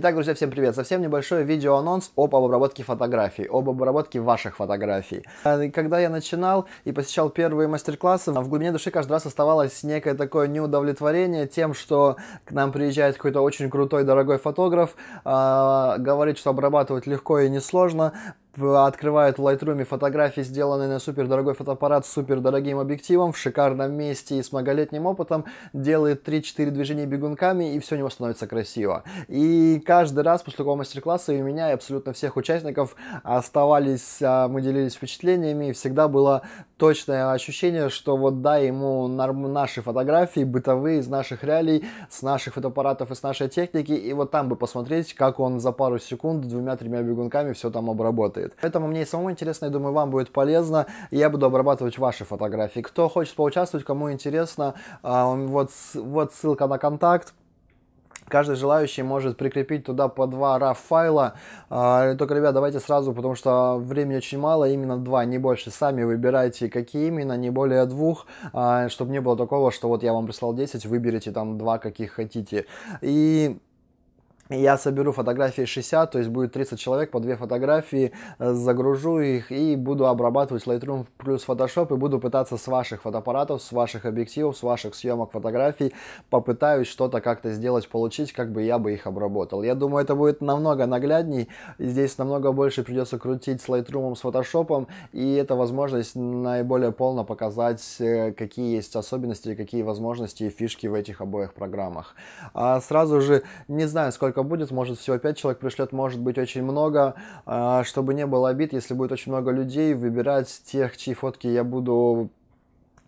Итак, друзья, всем привет! Совсем небольшой видеоанонс об обработке фотографий, об обработке ваших фотографий. А, когда я начинал и посещал первые мастер-классы, в глубине души каждый раз оставалось некое такое неудовлетворение тем, что к нам приезжает какой-то очень крутой, дорогой фотограф, а, говорит, что обрабатывать легко и несложно, открывает в Lightroom фотографии, сделанные на супердорогой фотоаппарат с супердорогим объективом в шикарном месте и с многолетним опытом, делает 3-4 движения бегунками, и все у него становится красиво. И каждый раз после такого мастер-класса и у меня, и абсолютно всех участников оставались, а, мы делились впечатлениями, и всегда было точное ощущение, что вот да, ему наши фотографии бытовые из наших реалий, с наших фотоаппаратов и с нашей техники, и вот там бы посмотреть, как он за пару секунд двумя-тремя бегунками все там обработает работает. Поэтому мне и самому интересно, я думаю, вам будет полезно. Я буду обрабатывать ваши фотографии. Кто хочет поучаствовать, кому интересно, а, вот, вот ссылка на контакт. Каждый желающий может прикрепить туда по два RAW файла. А, только, ребят, давайте сразу, потому что времени очень мало, именно два, не больше. Сами выбирайте, какие именно, не более двух, а, чтобы не было такого, что вот я вам прислал 10, выберите там два, каких хотите. И я соберу фотографии 60, то есть будет 30 человек по две фотографии, э, загружу их и буду обрабатывать Lightroom плюс Photoshop и буду пытаться с ваших фотоаппаратов, с ваших объективов, с ваших съемок фотографий попытаюсь что-то как-то сделать, получить, как бы я бы их обработал. Я думаю, это будет намного наглядней, здесь намного больше придется крутить с Lightroom, с Photoshop, и это возможность наиболее полно показать, э, какие есть особенности, какие возможности и фишки в этих обоих программах. А сразу же, не знаю, сколько столько будет, может всего 5 человек пришлет, может быть очень много, а, чтобы не было обид, если будет очень много людей, выбирать тех, чьи фотки я буду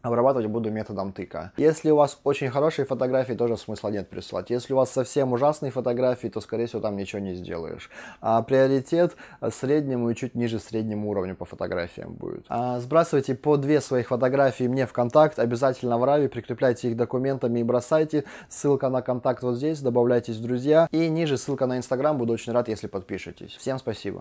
обрабатывать буду методом тыка. Если у вас очень хорошие фотографии, тоже смысла нет присылать. Если у вас совсем ужасные фотографии, то, скорее всего, там ничего не сделаешь. А приоритет среднему и чуть ниже среднему уровню по фотографиям будет. А сбрасывайте по две своих фотографии мне в контакт, обязательно в Рави, прикрепляйте их документами и бросайте. Ссылка на контакт вот здесь, добавляйтесь в друзья. И ниже ссылка на Инстаграм, буду очень рад, если подпишетесь. Всем спасибо.